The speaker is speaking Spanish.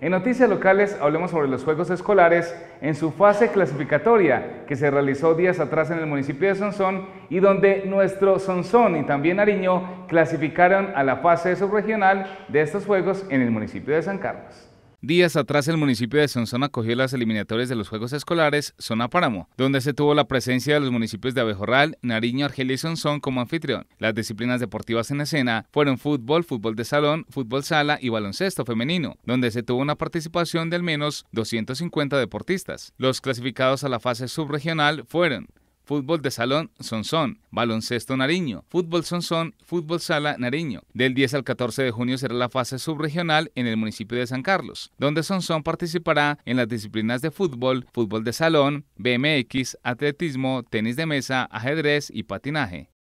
En noticias locales hablemos sobre los Juegos Escolares en su fase clasificatoria que se realizó días atrás en el municipio de Sonsón y donde nuestro Sonsón y también Ariño clasificaron a la fase subregional de estos Juegos en el municipio de San Carlos. Días atrás el municipio de Sonsón acogió las eliminatorias de los Juegos Escolares Zona Páramo, donde se tuvo la presencia de los municipios de Abejorral, Nariño, Argelia y Sonsón como anfitrión. Las disciplinas deportivas en escena fueron fútbol, fútbol de salón, fútbol sala y baloncesto femenino, donde se tuvo una participación de al menos 250 deportistas. Los clasificados a la fase subregional fueron Fútbol de Salón Sonsón, Baloncesto Nariño, Fútbol Sonsón, Fútbol Sala Nariño. Del 10 al 14 de junio será la fase subregional en el municipio de San Carlos, donde Sonsón participará en las disciplinas de fútbol, fútbol de salón, BMX, atletismo, tenis de mesa, ajedrez y patinaje.